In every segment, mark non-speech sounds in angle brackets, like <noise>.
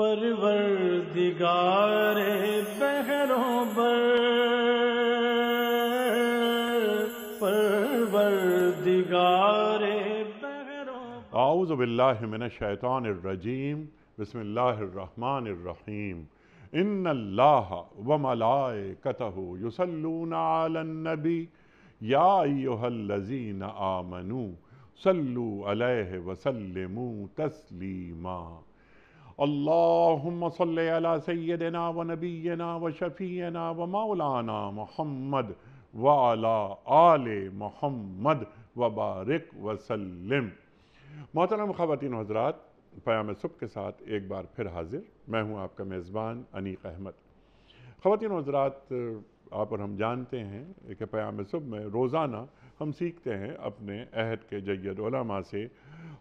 परवरदिगार बहरों बर परवरदिगार आउज़बिल्लाशैतानरजीम बसमीम इन अल्लाह व मलाए कतहु युसलून आलन्नबी याजीन आमनु सल्लु अलैहि वसल्लमु तस्लीमा अल्लाहुम्म सल्ली अला सय्यदिना व नबीना व शफीना व मौलाना मोहम्मद व अला आल मोहम्मद व बारक वसलम मोहतरम ख़वान हजरात प्याम सुबह के साथ एक बार फिर हाजिर मैं हूँ आपका मेज़बान अनीक अहमद ख़वान हजरात आप और हम जानते हैं कि प्याम सुबह में रोज़ाना हम सीखते हैं अपने अहद के जैदा से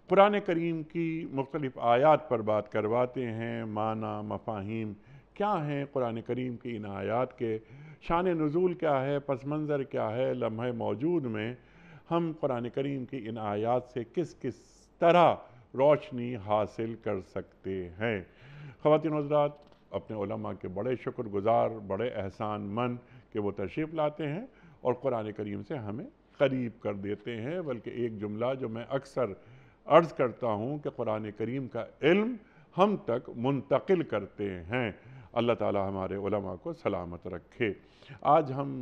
पुरान करीम की मुख्तलिफ़ आयात पर बात करवाते हैं माना मफाहिम क्या हैं कुरान करीम की इन आयात के शान नज़ुल क्या है पस मंज़र क्या है लम्हे मौजूद में हम कुरान करीम की इन आयात से किस किस तरह रोशनी हासिल कर सकते हैं ख़वान हजरात अपने उलमा के बड़े शुक्रगुज़ार बड़े एहसान मन के वो तशरीफ़ लाते हैं और कुरान करीम से हमें करीब कर देते हैं बल्कि एक जुमला जो मैं अक्सर अर्ज़ करता हूँ कि कुरान करीम का इल्म हम तक मुंतकिल करते हैं अल्लाह ताला हमारे उलमा को सलामत रखे आज हम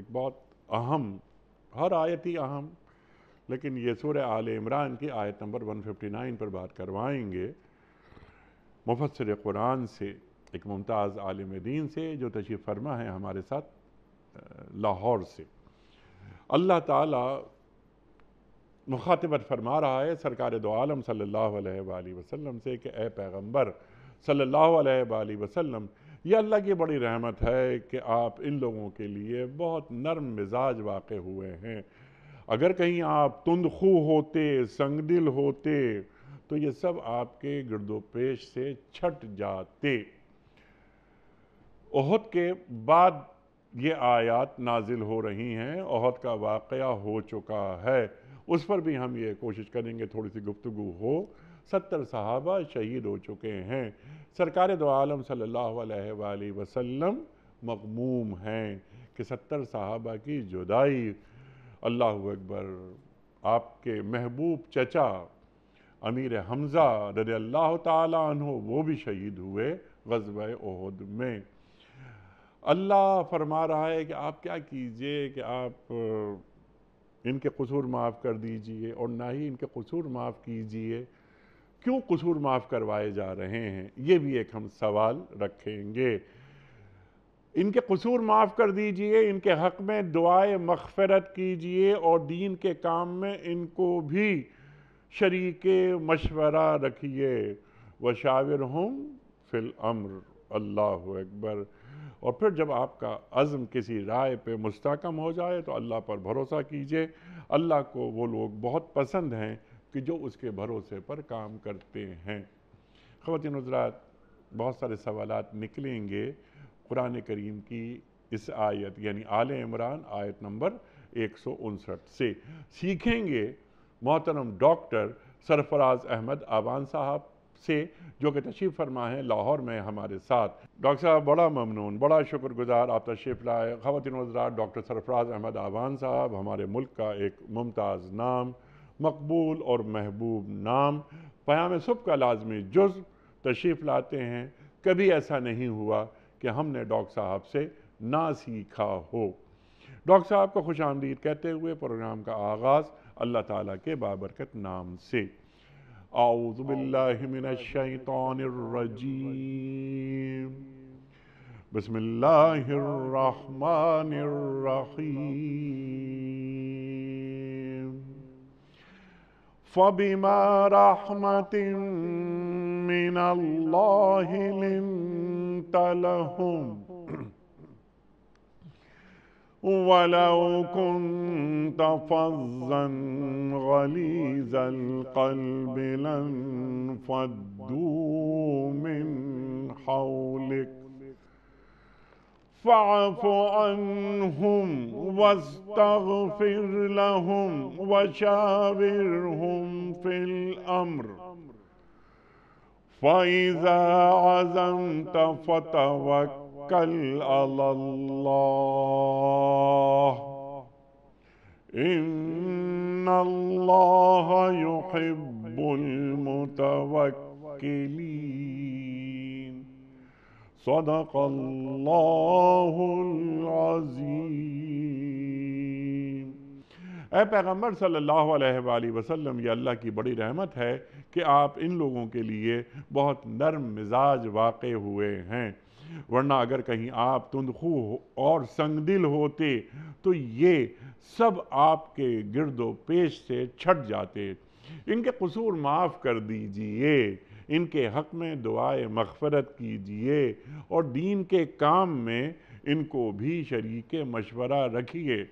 एक बहुत अहम हर आयत ही अहम लेकिन ये सूर आल इमरान की आयत नंबर 159 पर बात करवाएंगे मुफसर कुरान से एक मुमताज़ आलम दीन से जो तशीफ़ फरमा है हमारे साथ लाहौर से अल्लाह ताला मुखातबत फरमा रहा है सरकार दो आलम सल्लल्लाहु अलैहि वसल्लम से कि ए पैगंबर सल्लल्लाहु अलैहि वसल्लम यह अल्लाह की बड़ी रहमत है कि आप इन लोगों के लिए बहुत नरम मिजाज वाक़ हुए हैं अगर कहीं आप तुंदू होते संगदिल होते तो ये सब आपके गर्दोपेश से छट जाते ओहद के बाद ये आयत नाजिल हो रही हैं अहद का वाक़ हो चुका है उस पर भी हम ये कोशिश करेंगे थोड़ी सी गुफ्तु हो सत्तर साहबा शहीद हो चुके हैं सरकार दो आलम सल्लल्लाहु अलैहि वसल्लम मकमूम हैं कि सत्तर साहबा की जुदाई अल्लाह अकबर आपके महबूब चचा अमीर हमज़ा रज़ी अल्लाह वो भी शहीद हुए गजब अहद में अल्लाह फरमा रहा है कि आप क्या कीजिए कि आप इनके कसूर माफ़ कर दीजिए और ना ही इनके कसूर माफ़ कीजिए क्यों कसूर माफ़ करवाए जा रहे हैं ये भी एक हम सवाल रखेंगे इनके कसूर माफ़ कर दीजिए इनके हक़ में दुआए मगफ़रत कीजिए और दीन के काम में इनको भी शरीक मशवरा रखिए व शाविर हम फिल अम्र अल्लाह अकबर और फिर जब आपका अज़म किसी राय पे मुस्तकम हो जाए तो अल्लाह पर भरोसा कीजिए अल्लाह को वो लोग बहुत पसंद हैं कि जो उसके भरोसे पर काम करते हैं ख़वान हजरात बहुत सारे सवाल निकलेंगे कुरान करीम की इस आयत यानी आल इमरान आयत नंबर एक से सीखेंगे मोहतरम डॉक्टर सरफराज अहमद आवान साहब से जो कि तशरीफ़ फरमा है लाहौर में हमारे साथ डॉक्टर साहब बड़ा ममनून बड़ा शुक्रगुजार आप तशरीफ़ लाए ख़वान वजरा डॉक्टर सरफराज अहमद आवान साहब हमारे मुल्क का एक मुमताज़ नाम मकबूल और महबूब नाम प्याम सब का लाजमी जुज़ तशरीफ़ लाते हैं कभी ऐसा नहीं हुआ कि हमने डॉक्टर साहब से ना सीखा हो डॉक्टर साहब को खुश आमदीद कहते हुए प्रोग्राम का आगाज़ अल्लाह ताला के बाबरकत नाम से आउज़बिल्लिमिनशैतानरजीम बसमिल्लाहिर्रहमानिर्रहीम फबिमा रहमतिम मिनल्लाहि लिंत लहुम ولو كنت فظا غليظ القلب لانفضوا من حولك فاعف عنهم واستغفر لهم وشاورهم في الأمر فإذا عزمت فتوكل توكل على الله إن الله يحب المتوكلين صدق الله العظيم ए पैगम्बर सल्लल्लाहु अलैहि वसल्लम ये अल्लाह की बड़ी रहमत है कि आप इन लोगों के लिए बहुत नर्म मिजाज वाक़ हुए हैं वरना अगर कहीं आप तुंदखू और संगदिल होते तो ये सब आपके गिरदो पेश से छट जाते इनके कसूर माफ़ कर दीजिए इनके हक़ में दुआए मगफ़रत कीजिए और दीन के काम में इनको भी शरीक मशवरा रखिए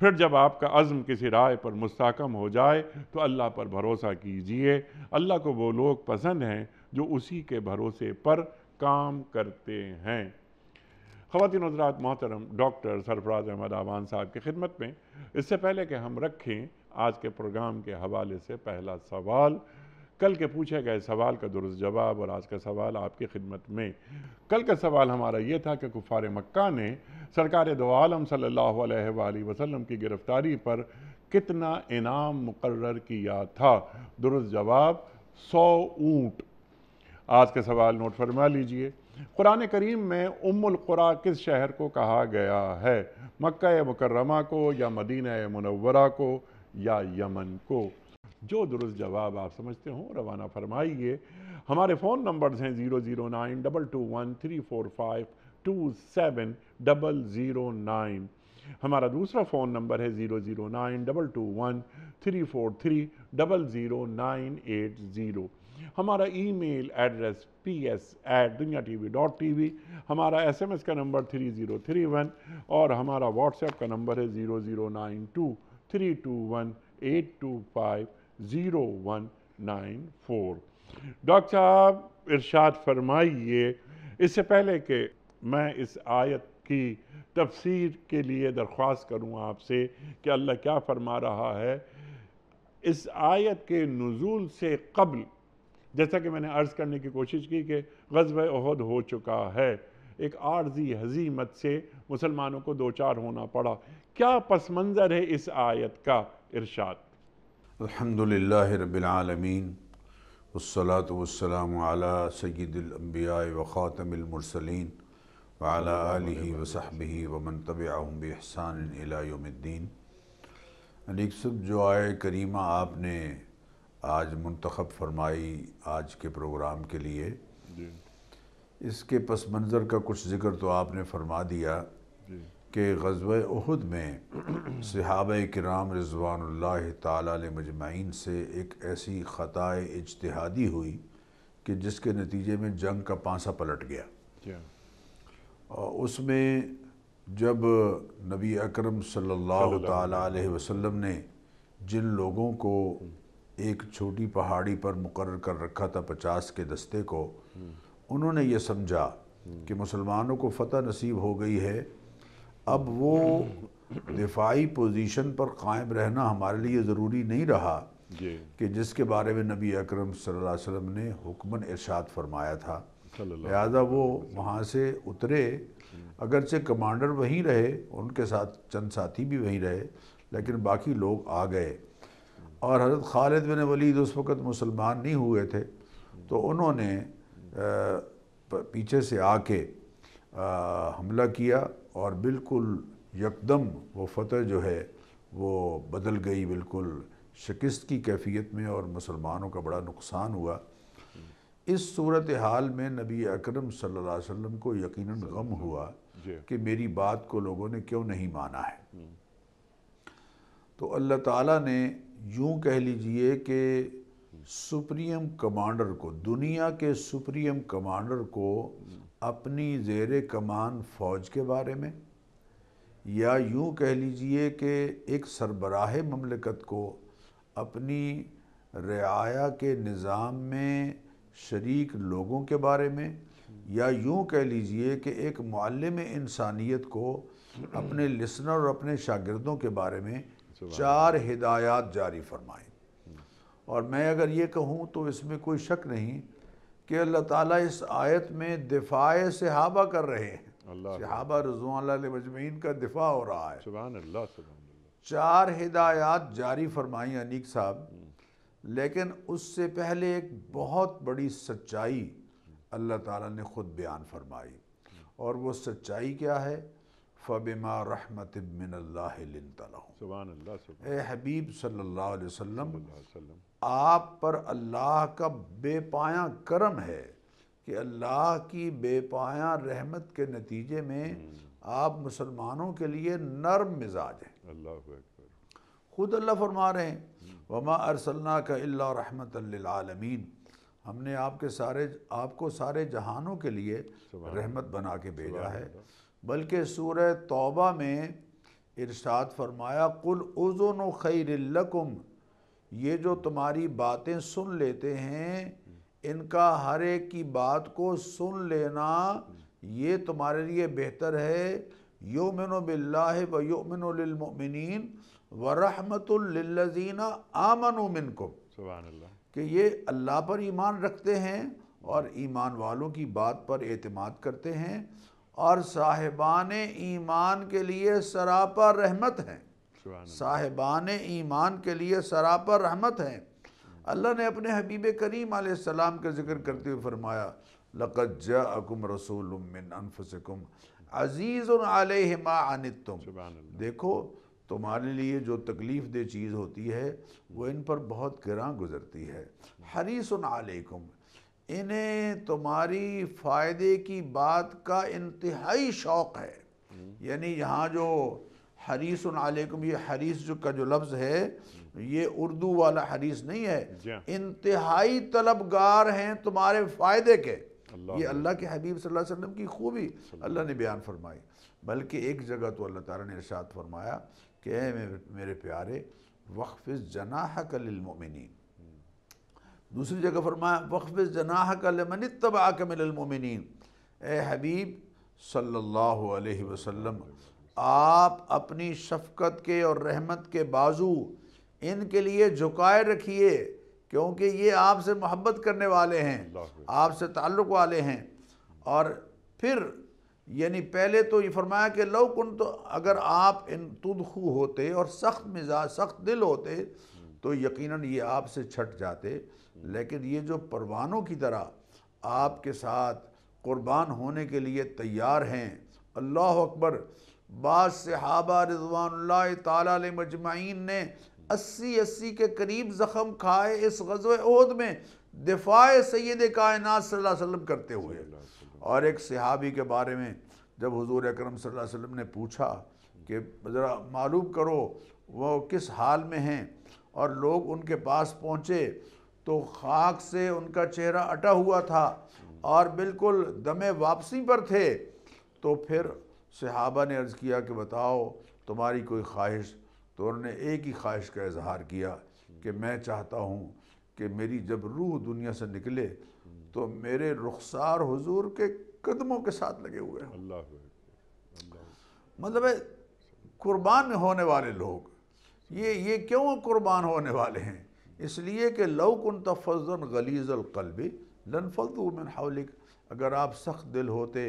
फिर जब आपका अज़म किसी राय पर मुस्कम हो जाए तो अल्लाह पर भरोसा कीजिए अल्लाह को वो लोग पसंद हैं जो उसी के भरोसे पर काम करते हैं खातिन हजरात मोहतरम डॉक्टर सरफराज अहमद आवान साहब की खिदमत में इससे पहले कि हम रखें आज के प्रोग्राम के हवाले से पहला सवाल कल के पूछे गए सवाल का दुरुस्त जवाब और आज का सवाल आपकी खिदमत में कल का सवाल हमारा ये था कि कुफार मक्का ने सरकार दो आलम सल्ला वसलम की गिरफ़्तारी पर कितना इनाम मुकर किया था दुरुस्त जवाब सौ ऊँट आज के सवाल नोट फरमा लीजिए कुरान करीम में उम्मकुरा किस शहर को कहा गया है मक्का मुकर्रमा को या मदीना मनवरा को या यमन को जो दुरुस्त जवाब आप समझते हो रवाना फरमाइए हमारे फ़ोन नंबर्स हैं zero zero nine double two one three four five two seven double zero nine हमारा दूसरा फ़ोन नंबर है zero zero nine double two one three four three double zero nine eight zero हमारा email address P S at Dunya T V dot T V हमारा S M S का number three zero three one और हमारा WhatsApp का number है zero zero nine two three two one eight two five zero one nine four doctor साहब इरशाद फरमाइए इससे पहले कि मैं इस आयत की तफसीर के लिए दरख्वास्त करूँ आपसे कि अल्लाह क्या फरमा रहा है इस आयत के नज़ुल से कबल जैसा कि मैंने अर्ज़ करने की कोशिश की कि गजब अहद हो चुका है एक आर्जी हजीमत से मुसलमानों को दो चार होना पड़ा क्या पस मंज़र है इस आयत का इर्शाद अलहमदिल्ला रबालमीन वसलात वसलाम सैदम्बिया ख़ातमसलिन वाली वसहबी वमन तबाहसान अलायोमद्दीन सब जो आए करीमा आपने आज मंतखब फरमाई आज के प्रोग्राम के लिए इसके पस मंज़र का कुछ ज़िक्र तो आपने फरमा दिया कि गजब उहद में सहाब कराम रिजवान तजमाइन से एक ऐसी ख़ाए इजतहादी हुई कि जिसके नतीजे में जंग का पांसा पलट गया और उसमें जब नबी अकरम सल्लल्लाहु अलैहि वसल्लम ने जिन लोगों को हम्म। एक छोटी पहाड़ी पर मुकर कर रखा था पचास के दस्ते को उन्होंने ये समझा कि मुसलमानों को फतह नसीब हो गई है अब वो दिफाई पोजीशन पर कायम रहना हमारे लिए ज़रूरी नहीं रहा कि जिसके बारे में नबी अकरम सल्लल्लाहु अलैहि वसल्लम ने हुक्मन इरशाद फरमाया था लिहाजा वो वहाँ से उतरे अगरचे कमांडर वहीं रहे उनके साथ चंद साथी भी वहीं रहे लेकिन बाकी लोग आ गए और हज़रत खालिद बिन वलीद उस वक़्त मुसलमान नहीं हुए थे तो उन्होंने पीछे से आके हमला किया और बिल्कुल यकदम वो फतह जो है वो बदल गई बिल्कुल शिकस्त की कैफियत में और मुसलमानों का बड़ा नुकसान हुआ इस सूरत हाल में नबी अकरम सल्लल्लाहु अलैहि वसल्लम को यकीनन गम हुआ कि मेरी बात को लोगों ने क्यों नहीं माना है हम्म। तो अल्लाह ताला ने यूं कह लीजिए कि सुप्रीम कमांडर को दुनिया के सुप्रीम कमांडर को अपनी जेर कमान फ़ौज के बारे में या यूं कह लीजिए कि एक सरबराह ममलकत को अपनी रियाया के निज़ाम में शरीक लोगों के बारे में या यूं कह लीजिए कि एक मालम इंसानियत को अपने लिसनर और अपने शागिर्दों के बारे में चार हिदायत जारी फरमाई और मैं अगर ये कहूँ तो इसमें कोई शक नहीं कि अल्लाह ताला इस आयत में दिफाए सहाबा कर रहे हैं सहाबा रजवान मजमीन का दिफा हो रहा है चार हिदायत जारी फरमाई अनीक साहब लेकिन उससे पहले एक बहुत बड़ी सच्चाई अल्लाह ताला ने ख़ुद बयान फरमाई और वो सच्चाई क्या है फ़बिमा रहमत हबीब सल्लल्लाहु अलैहि वसल्लम आप पर अल्लाह का बेपाया करम है कि अल्लाह की बेपाया रहमत के नतीजे में हम्म। आप मुसलमानों के लिए नरम मिजाज हैं खुद अल्लाह फरमा रहे हैं हम्म। वमा अरसल्ला का अल्ला रहमत आलमीन हमने आपके सारे आपको सारे जहानों के लिए रहमत बना के भेजा है बल्कि सूर तौबा में इरशाद फरमाया कुल उज़ुन खैरकुम ये जो तुम्हारी बातें सुन लेते हैं इनका हर एक की बात को सुन लेना ये तुम्हारे लिए बेहतर है योमिन बिल्ला व योमिनमिन व रहमतुल्लजीना आमन मिनकुम कि ये अल्लाह पर ईमान रखते हैं और ईमान वालों की बात पर अतमाद करते हैं और साहिबान ईमान के लिए सरापा रहमत हैं साहिबान ईमान के लिए सरापा रहमत हैं अल्लाह ने अपने हबीब करीम आसमाम का जिक्र करते हुए फरमाया लकत रसूल रसूलमिनफसकुम अज़ीज़ आलमा अनित तुम देखो तुम्हारे लिए जो तकलीफ़ दे चीज़ होती है वो इन पर बहुत गिरा गुजरती है हरीस आलकुम इन्हें तुम्हारी फ़ायदे की बात का इंतहाई शौक़ है यानी यहाँ जो हरीस अलैकुम ये हरीस जो का जो लफ्ज़ है ये उर्दू वाला हरीस नहीं है हाँ। इंतहाई तलबगार हैं तुम्हारे फ़ायदे के ये अल्लाह के हबीब सल्लल्लाहु अलैहि वसल्लम की खूबी अल्लाह ने बयान फरमाई बल्कि एक जगह तो अल्लाह ताला ने इरशाद फरमाया कि मेरे प्यारे वक्फ़ जना हकलमिन दूसरी जगह फरमाया वक्फ जनाह का लमन तबा कमिलमिन ए हबीब सल्ला वसम आप अपनी शफकत के और रहमत के बाजू इनके लिए झुकाए रखिए क्योंकि ये आपसे मोहब्बत करने वाले हैं आपसे ताल्लुक़ वाले हैं और फिर यानी पहले तो ये फरमाया कि लव कुन तो अगर आप इन तुदखू होते और सख्त मिजाज सख्त दिल होते तो यकीनन ये आपसे छट जाते लेकिन ये जो परवानों की तरह आपके साथ कुर्बान होने के लिए तैयार हैं अल्लाह अकबर बाद सहाबा रजवान ताली मजमाइन ने अस्सी अस्सी के करीब ज़ख़म खाए इस गज़ में दिफा सैद कायनात सल्लम करते हुए और एक सहाबी के बारे में जब हजूर अक्रम वसल्लम ने पूछा कि ज़रा मालूम करो वो किस हाल में हैं और लोग उनके पास पहुँचे तो खाक से उनका चेहरा अटा हुआ था और बिल्कुल दमे वापसी पर थे तो फिर सहाबा ने अर्ज़ किया कि बताओ तुम्हारी कोई ख्वाहिश तो उन्होंने एक ही ख्वाहिश का इजहार किया कि मैं चाहता हूँ कि मेरी जब रूह दुनिया से निकले तो मेरे रुखसार हुजूर के कदमों के साथ लगे हुए हैं मतलब कुर्बान होने वाले लोग ये ये क्यों कुर्बान होने वाले हैं इसलिए कि लौकुन तफजन गलीज़लकलबी लन फलतुमिन हौलिक अगर आप सख्त दिल होते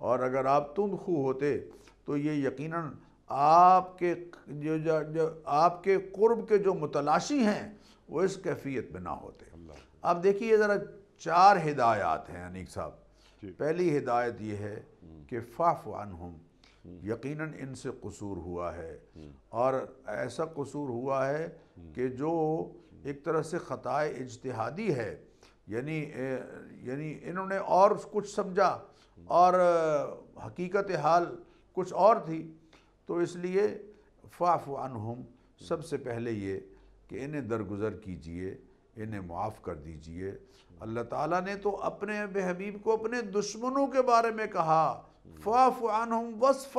और अगर आप खू होते तो ये यकीनन आपके जो, जो, जो आपके कुर्ब के जो मुतलाशी हैं वो इस कैफियत में ना होते आप देखिए ज़रा चार हिदायत हैं अनिक साहब पहली हिदायत ये है हम्म। कि फाफ हम यकीनन इनसे कसूर हुआ है और ऐसा कसूर हुआ है कि जो एक तरह से ख़ाए इजतहादी है यानी यानी इन्होंने और कुछ समझा और हकीकत हाल कुछ और थी तो इसलिए फ़ाफ़ हम सबसे पहले ये कि इन्हें दरगुजर कीजिए इन्हें माफ़ कर दीजिए अल्लाह ताला ने तो अपने बेहबीब को अपने दुश्मनों के बारे में कहा फ़ाफ़ वसफ़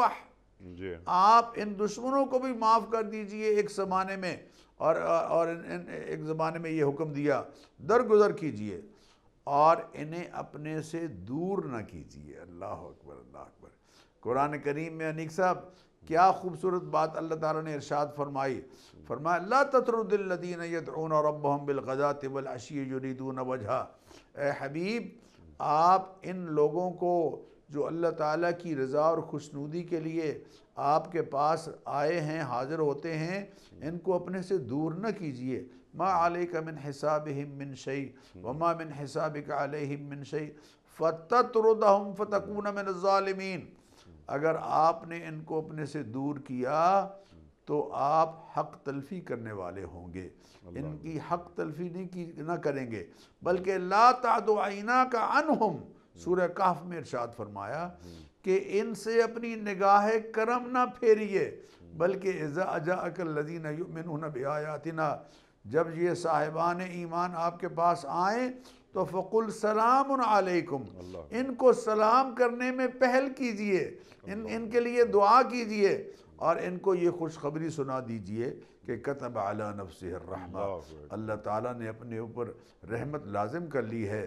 आप इन दुश्मनों को भी माफ़ कर दीजिए एक ज़माने में और और इन, इन एक ज़माने में ये हुक्म दिया दरगुजर कीजिए और इन्हें अपने से दूर ना कीजिए अल्लाह अकबर अल्लाह अकबर कुरान करीम में अनिक साहब क्या खूबसूरत बात अल्लाह ताला ने इरशाद फरमाई फरमाया ला तत्रुद्दीन यदून और रब बिलगजा तिबल अशी जुरीदून वजह ए हबीब आप इन लोगों को जो अल्लाह ताला की रज़ा और खुशनूदी के लिए आपके पास आए हैं हाज़िर होते हैं इनको अपने से दूर न कीजिए माँ आल मिन हिसाब हिमिन शई वमा मिन हिसाब हिमिन शई फ़तरदम फ़तकून मिन ालमीन अगर आपने इनको अपने से दूर किया तो आप हक तलफी करने वाले होंगे इनकी हक तलफी नहीं की ना करेंगे बल्कि ला तादो आइना का अनहम सूर्य काफ में इर्शाद फरमाया कि इनसे अपनी निगाह करम ना फेरिए बल्कि अजाकलदीन मिन बेआयातना जब ये साहिबान ईमान आपके पास आए तो फ़कुल सलाम आलैकुम इनको सलाम करने में पहल कीजिए इन इनके लिए दुआ कीजिए और इनको ये खुशखबरी सुना दीजिए कि कतब आला नफ्स रहमा अल्लाह ताला ने अपने ऊपर रहमत लाजिम कर ली है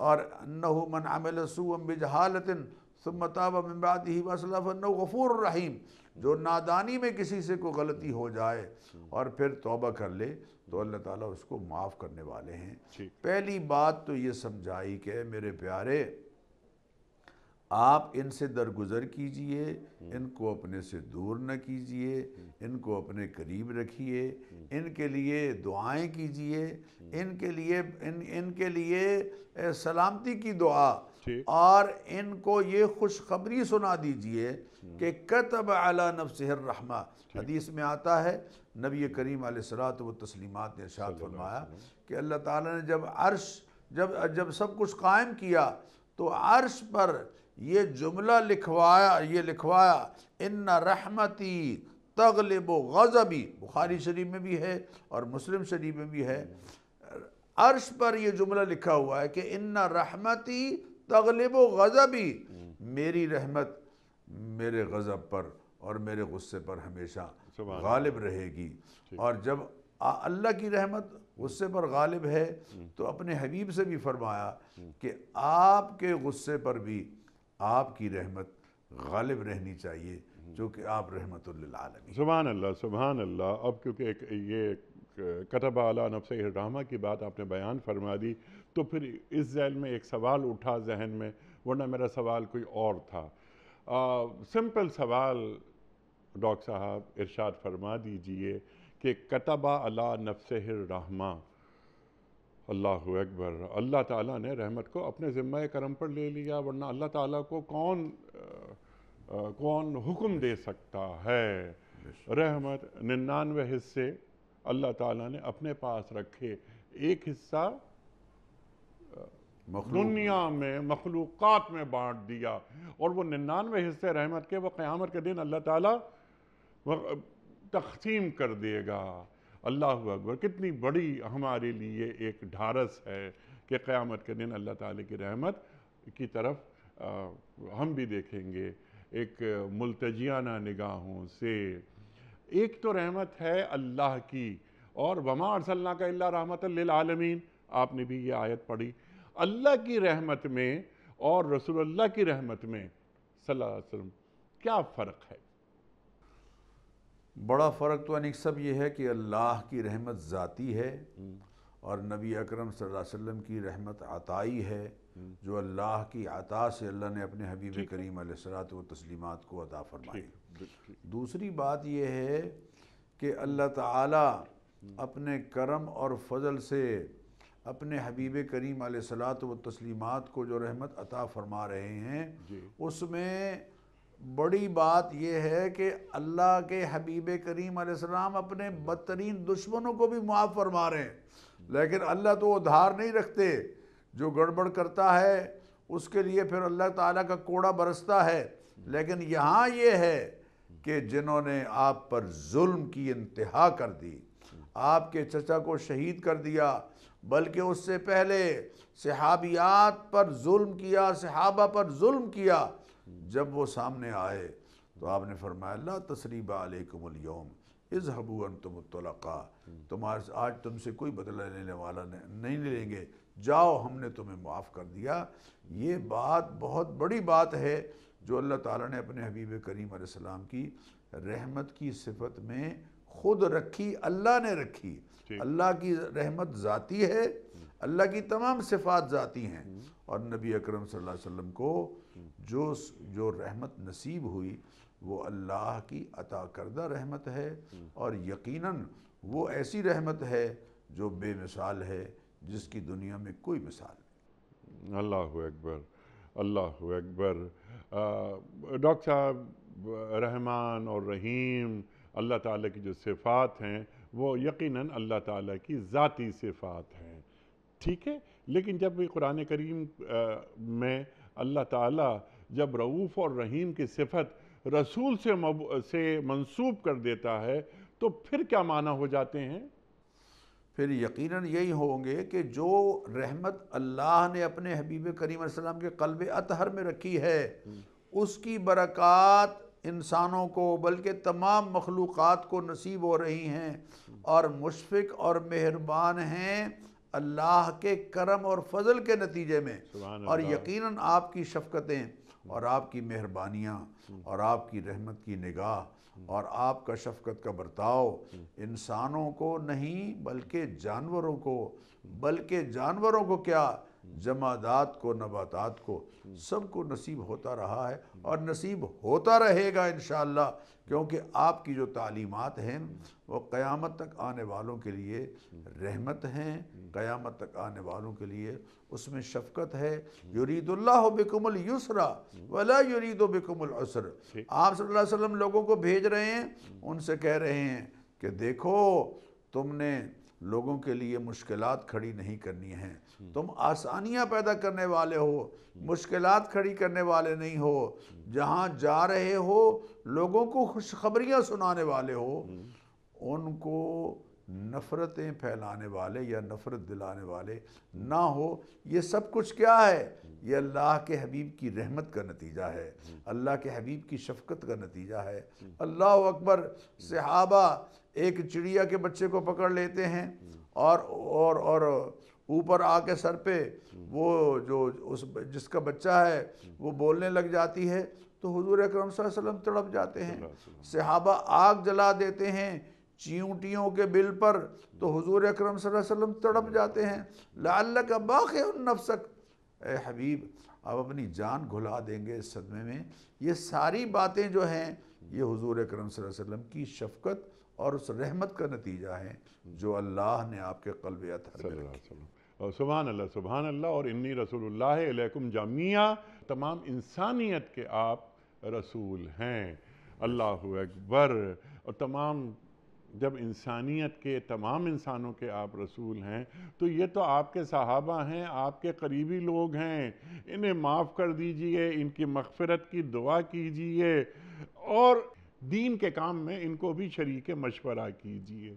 और नमन अमल सूम बिजहालतिन सुमताब मबाद ही वसलफ़न गफ़ूर रहीम जो नादानी में किसी से कोई गलती हो जाए और फिर तोबा कर ले तो अल्लाह ताला उसको माफ़ करने वाले हैं पहली बात तो ये समझाई कि मेरे प्यारे आप इनसे दरगुजर कीजिए इनको अपने से दूर न कीजिए इनको अपने करीब रखिए इनके लिए दुआएं कीजिए इनके लिए इन इनके लिए सलामती की दुआ और इनको ये खुशखबरी सुना दीजिए कि कतब अला रहमा हदीस में आता है नबी करीम सलात व तस्लिमात ने शाद फरमाया कि अल्लाह ताला ने जब अर्श जब जब सब कुछ कायम किया तो अर्श पर ये जुमला लिखवाया ये लिखवाया इन रहमती तगलब गज़बी बुखारी शरीफ में भी है और मुस्लिम शरीफ में भी है अर्श पर यह जुमला लिखा हुआ है कि इन रहमती तगलब गज़बी मेरी रहमत मेरे गज़ब पर और मेरे गुस्से पर हमेशा गालिब रहेगी और जब अल्लाह की रहमत गुस्से पर गालिब है तो अपने हबीब से भी फरमाया हम्म। कि आपके गुस्से पर भी आपकी रहमत गालिब रहनी चाहिए जो कि आप रहमत सुबहान अल्लाह सुबहान अल्लाह अब क्योंकि एक ये कतबा अला नफ्स रहमा की बात आपने बयान फरमा दी तो फिर इस जैल में एक सवाल उठा जहन में वरना मेरा सवाल कोई और था आ, सिंपल सवाल डॉक्टर साहब इरशाद फरमा दीजिए कि कतबा अला नफ्स रहमा अल्लाह अकबर अल्लाह ताला ने रहमत को अपने ज़िम्मा करम पर ले लिया वरना अल्लाह ताला को कौन आ, कौन हुक्म दे सकता है रहमत निन्यानवे हिस्से अल्लाह ताला ने अपने पास रखे एक हिस्सा दुनिया में मखलूक़ात में बांट दिया और वो निन्यानवे हिस्से रहमत के वो क़्यामत के दिन अल्लाह ताला तकसीम कर देगा अल्लाह अकबर कितनी बड़ी हमारे लिए एक ढारस है कि क़्यामत के दिन अल्लाह ताला की रहमत की तरफ आ, हम भी देखेंगे एक मुलतजियाना निगाहों से एक तो रहमत है अल्लाह की और वमा अरसल्ला का अल्ला रहमत आलमीन आपने भी ये आयत पढ़ी अल्लाह की रहमत में और रसूलुल्लाह की रहमत में सल्लल्लाहु अलैहि वसल्लम क्या फ़र्क है बड़ा फ़र्क तो अनिक सब ये है कि अल्लाह की रहमत ज़ाती है और नबी अकरम वसल्लम की रहमत आताई है जो अल्लाह की आता से अल्लाह ने अपने हबीब करीम सलात व तस्लीमत को अदा फरमाई दूसरी बात यह है कि अल्लाह ताला अपने करम और फजल से अपने हबीब करीम सलात व तस्लीमत को जो रहमत अता फरमा रहे हैं उसमें बड़ी बात यह है कि अल्लाह के हबीब करीम आसमाम अपने बदतरीन दुश्मनों को भी मुआफ़ फरमा रहे हैं लेकिन अल्लाह तो उधार नहीं रखते जो गड़बड़ करता है उसके लिए फिर अल्लाह ताला का कोड़ा बरसता है लेकिन यहाँ ये है कि जिन्होंने आप पर जुल्म की इंतहा कर दी आपके चचा को शहीद कर दिया बल्कि उससे पहले सहाबियात पर जुल्म किया सहाबा पर जुल्म किया जब वो सामने आए तो आपने फरमाया ला तसरीबा अलैकुमलयौम इजहबू अन तुम तलक़ा तुम्हारे आज तुमसे कोई बदला लेने वाला नहीं लेंगे जाओ हमने तुम्हें माफ़ कर दिया ये बात बहुत बड़ी बात है जो अल्लाह ताला ने अपने हबीब करीम सलाम की रहमत की सिफत में खुद रखी अल्लाह ने रखी अल्लाह की रहमत ज़ाती है अल्लाह की तमाम सिफात ज़ाती हैं और नबी अकरम सल्लल्लाहु अलैहि वसल्लम को जो जो रहमत नसीब हुई वो अल्लाह की अता करदा रहमत है हम्म। और यकीनन वो ऐसी रहमत है जो बेमिसाल है जिसकी दुनिया में कोई मिसाल नहीं अल्लाह अकबर अल्लाह अकबर डॉक्टर साहब रहमान और रहीम अल्लाह ताला की जो सिफ़ात हैं वो यकीनन अल्लाह ताला की ज़ाती सिफ़ात हैं ठीक है लेकिन जब भी कुरान करीम में अल्लाह ताला जब रऊफ़ और रहीम की सिफत रसूल से मब, से मंसूब कर देता है तो फिर क्या माना हो जाते हैं फिर यकीनन यही होंगे कि जो रहमत अल्लाह ने अपने हबीब करीम सलाम के कलब अतहर में रखी है उसकी बरक़ात इंसानों को बल्कि तमाम मखलूक़ को नसीब हो रही हैं और मुशफ़ और मेहरबान हैं अल्लाह के करम और फजल के नतीजे में और यकीनन आपकी शफकतें और आपकी मेहरबानियाँ और आपकी रहमत की निगाह और आपका शफकत का बर्ताव इंसानों को नहीं बल्कि जानवरों को बल्कि जानवरों को क्या जमादात को नबातात को सबको नसीब होता रहा है और नसीब होता रहेगा इन क्योंकि आपकी जो तालीमत हैं वो क़यामत तक आने वालों के लिए रहमत हैं क़यामत तक आने वालों के लिए उसमें शफकत है युरीदुल्ला बिकमल युसरा वला युरीदो बिकमल असर आप सल्लल्लाहु अलैहि वसल्लम लोगों को भेज रहे हैं उनसे कह रहे हैं कि देखो तुमने लोगों के लिए मुश्किलात खड़ी नहीं करनी हैं तुम आसानियाँ पैदा करने वाले हो मुश्किल खड़ी करने वाले नहीं हो जहाँ जा रहे हो लोगों को खुशखबरियाँ सुनाने वाले हो उनको नफ़रतें फैलाने वाले या नफ़रत दिलाने वाले ना हो ये सब कुछ क्या है ये अल्लाह के हबीब की रहमत का नतीजा है अल्लाह के हबीब की शफकत का नतीजा है अल्लाह अकबर सहाबा एक चिड़िया के बच्चे को पकड़ लेते हैं और और और ऊपर आके सर पे वो जो उस जिसका बच्चा है वो बोलने लग जाती है तो हुजूर अकरम वसल्लम तड़प जाते हैं सहाबा आग जला देते हैं चींटियों के बिल पर तो हुजूर अकरम वसल्लम तड़प जाते हैं लाल का उन नफसक ए हबीब अब अपनी जान घुला देंगे इस सदमे में ये सारी बातें जो हैं ये हुजूर अकरम वसल्लम की शफकत और उस रहमत का नतीजा है जो अल्लाह ने आपके कल्ब अतर में रखी सुबहान अल्लाह सुबहान अल्लाह और इन्नी रसूलुल्लाहकुम जामिया तमाम इंसानियत के आप रसूल हैं अल्लाह अकबर और तमाम जब इंसानियत के तमाम इंसानों के आप रसूल हैं तो ये तो आपके सहाबा हैं आपके करीबी लोग हैं इन्हें माफ़ कर दीजिए इनकी मगफरत की दुआ कीजिए और दीन के काम में इनको भी शरीक मशवरा कीजिए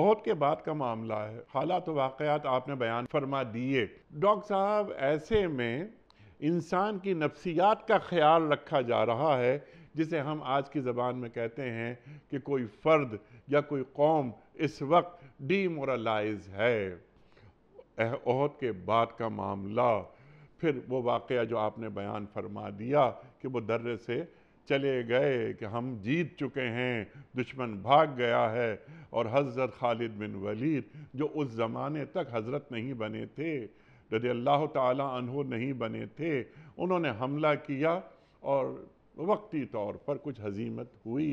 अहद के बाद का मामला है हालात वाक़ात आपने बयान फरमा दिए डॉक्टर साहब ऐसे में इंसान की नफसियात का ख्याल रखा जा रहा है जिसे हम आज की ज़बान में कहते हैं कि कोई फ़र्द या कोई कौम इस वक्त डीमोरलाइज है अहद के बाद का मामला फिर वो वाक़ जो आपने बयान फरमा दिया कि वो दर्रे से चले गए कि हम जीत चुके हैं दुश्मन भाग गया है और हज़रत खालिद बिन वलीद जो उस ज़माने तक हज़रत नहीं बने थे रजी अल्लाह तहो नहीं बने थे उन्होंने हमला किया और वक्ती तौर पर कुछ हजीमत हुई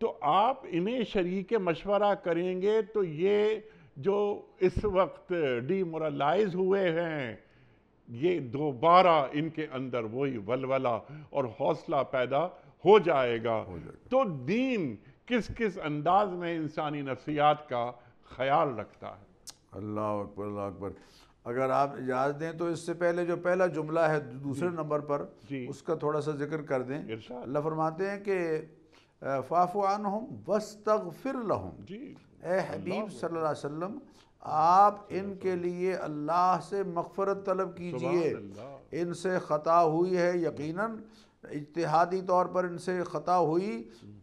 तो आप इन्हें शरीक मशवरा करेंगे तो ये जो इस वक्त डीमोरलाइज हुए हैं ये दोबारा इनके अंदर वही वलवला और हौसला पैदा हो जाएगा, हो जाएगा। तो दीन किस किस अंदाज में इंसानी नफसियात का ख्याल रखता है अल्लाह अकबर अल्लाह अकबर अगर आप याद दें तो इससे पहले जो पहला जुमला है दूसरे नंबर पर उसका थोड़ा सा जिक्र कर दें अल्लाह फरमाते हैं कि फ़ाफ़ान हम वस्तफ़िर लहम ए हबीब सल्लल्लाहु अलैहि वसल्लम आप इनके लिए अल्लाह से मगफरत तलब कीजिए इनसे ख़ता हुई है यकीनन इतिहादी तौर पर इनसे ख़ता हुई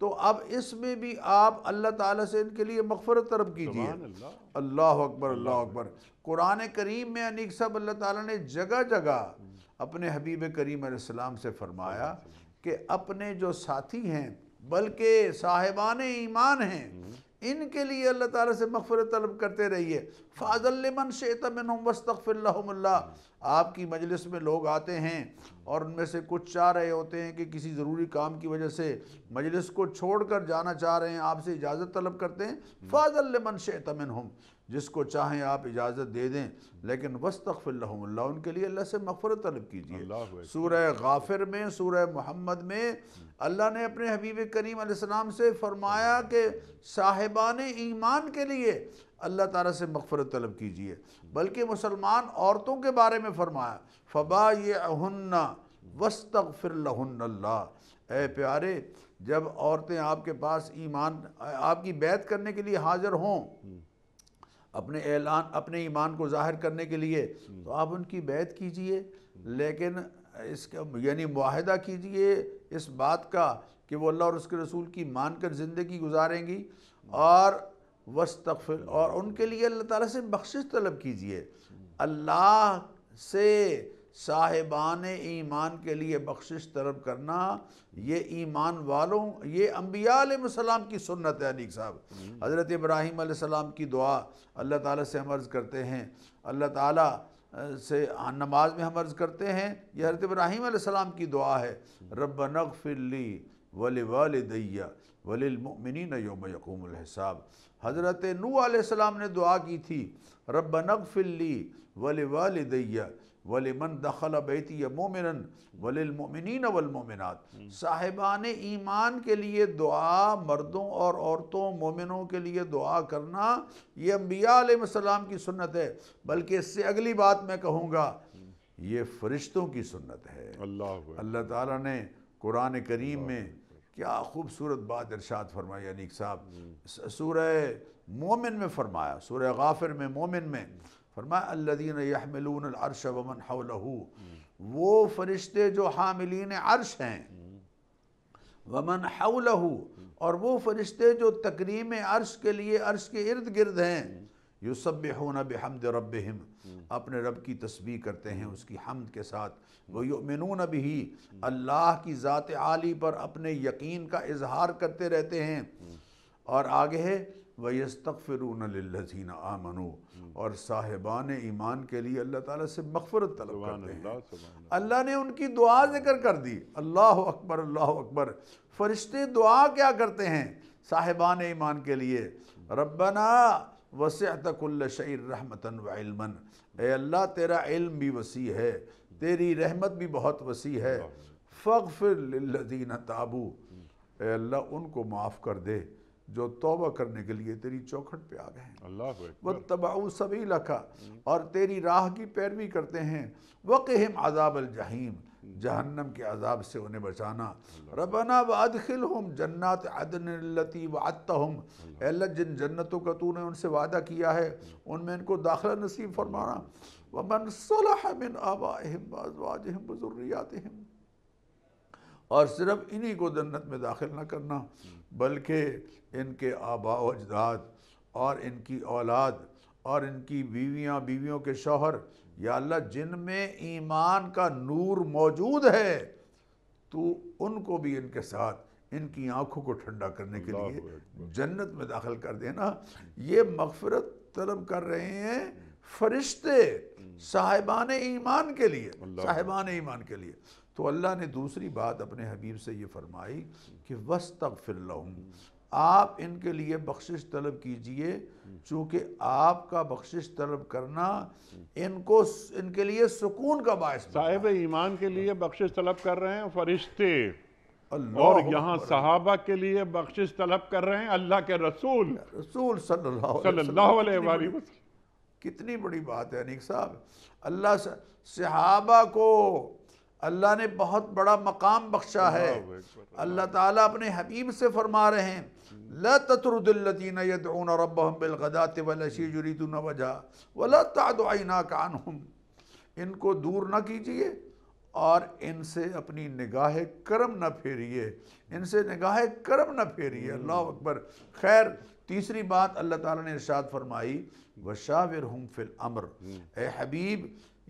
तो अब इसमें भी आप अल्लाह ताला से इनके लिए मगफरत तलब कीजिए अल्लाह अकबर अल्लाह अकबर कुरान करीम में अनिक सब अल्लाह ताला ने जगह जगह अपने हबीब करीम सलाम से फरमाया कि अपने जो साथी हैं बल्कि साहिबान ईमान हैं हम्म। इनके लिए अल्लाह ताला से मगफरत तलब करते रहिए फ़ाजलमन शेतमिन वस्तफ़िल्ला आपकी मजलिस में लोग आते हैं और उनमें से कुछ चाह रहे होते हैं कि किसी ज़रूरी काम की वजह से मजलिस को छोड़ कर जाना चाह रहे हैं आपसे इजाज़त तलब करते हैं फ़ाजलमन शेतमिन जिसको चाहें आप इजाज़त दे दें लेकिन वस्तफ़िल्ला उनके लिए अल्लाह से मफ़रत तलब कीजिए सूर गाफिर में सूर मोहम्मद में अल्लाह ने अपने हबीब करीम से फरमाया कि साहिबान ईमान के लिए अल्लाह ताला से मफ़रत तलब कीजिए बल्कि मुसलमान औरतों के बारे में फरमाया फ़बा ये अहन्ना वस्तक फिर ए प्यारे जब औरतें आपके पास ईमान आपकी बैत करने के लिए हाज़िर हों अपने ऐलान अपने ईमान को जाहिर करने के लिए तो आप उनकी बैत कीजिए लेकिन इसका यानी माहदा कीजिए इस बात का कि वो अल्लाह और उसके रसूल की मान कर ज़िंदगी गुजारेंगी और वस्तफ़िर और उनके लिए अल्लाह ताला से बख्शिश तलब कीजिए अल्लाह से साहिबान ईमान के लिए बख्शिश तरब करना ये ईमान वालों ये अम्बियालम की सुन्नत है अनिक साहब हज़रत इब्राहीम सलाम की दुआ अल्लाह ताली से हमर्ज करते हैं अल्लाह ताली से नमाज में हम करते हैं यह हज़रत इब्राहीम सलाम की दुआ है रब नगफिली वल दैया वलिलमिन योम साहब हज़रत नू आम ने दुआ की थी रब नगफिल्ली वल दैया वल मन दखल बैती मोमिन वलमिन वलमोमिनत हम्म। साहिबान ईमान के लिए दुआ मर्दों और औरतों मोमिनों के लिए दुआ करना ये अम्बियाम की सुनत है बल्कि इससे अगली बात मैं कहूँगा हम्म। ये फरिश्तों की सुनत है अल्लाह अल्लाह ताला ने कुरान करीम में क्या खूबसूरत बात इरशाद फरमाई अनिक साहब सूरह मोमिन में फरमाया सूरह गाफिर में मोमिन में फरमाया यहमिलून अरश वमन हवलहू वो फरिश्ते जो हामिलीन अरश हैं वमन हवलहू और वो फरिश्ते जो तकरीम अर्श के लिए अर्श के इर्द गिर्द हैं युसब होना हमद रब हिम अपने रब की तस्वीर करते हैं उसकी हमद के साथ वो युमिन ही अल्लाह की ज़ात आली पर अपने यकीन का इजहार करते रहते हैं और आगे है वस्तफ़िरजीन आमनो और साहिबान ईमान के लिए अल्लाह ताला से मकफरत तलब करते हैं अल्लाह ने उनकी दुआ जिक्र कर दी अल्लाह अकबर अल्लाह अकबर फरिश्ते दुआ क्या करते हैं साहिबान ईमान के लिए रबना वसतकुल्लशरमतन वमन अल्लाह तेरा इल्म भी वसी है तेरी रहमत भी बहुत वसी है फ़ग फिर ताबू अल्लाह उनको माफ़ कर दे जो तोबा करने के लिए तेरी चौखट पे आ गए हैं वह तबाऊ सभी लखा और तेरी राह की पैरवी करते हैं वक़हम आज़ाब जहीम जहन्नम के अजाब से उन्हें बचाना रबना वादखिल हम जन्नात अदनती वादता हम जिन जन्नतों का तूने उनसे वादा किया है उनमें इनको दाखिला नसीब फरमाना वमन सलाहमिन आबाजवाजहम बुजुर्रियातहम और सिर्फ इन्हीं को जन्नत में दाखिल न करना हम्म। बल्कि इनके आबा अजदाद और इनकी औलाद और इनकी बीवियाँ बीवियों के शोहर या अल्लाह जिनमें ईमान का नूर मौजूद है तो उनको भी इनके साथ इनकी आंखों को ठंडा करने के लिए जन्नत में दाखिल कर देना ये मगफरत तलब कर रहे हैं फरिश्ते साहिबान ईमान के लिए साहिबान ईमान के लिए तो अल्लाह ने दूसरी बात अपने हबीब से ये फरमाई कि वस्तफ़िर आप इनके लिए बख्शिश तलब कीजिए चूँकि आपका बख्शिश तलब करना इनको इनके लिए सुकून का बायस साहिब ईमान के लिए बख्शिश तलब कर रहे हैं फरिश्ते और यहाँ सहाबा के लिए बख्शिश तलब कर रहे हैं अल्लाह के रसूल रसूल सल्लल्लाहु अलैहि कितनी बड़ी बात है अनिक साहब अल्लाह सहाबा को अल्लाह ने बहुत बड़ा मकाम बख्शा है अल्लाह ताला अपने हबीब से फरमा रहे हैं لا تطرد ला ततरदिल्लिन यदून रबहम बिलगदात يريدون जुरीदून ولا تعد عيناك عنهم इनको दूर ना कीजिए और इनसे अपनी निगाह करम ना फेरिए इनसे निगाह करम ना फेरिए अल्लाह अकबर खैर तीसरी बात अल्लाह ताला ने इरशाद फरमाई वशाविर हम फिल अमर ए हबीब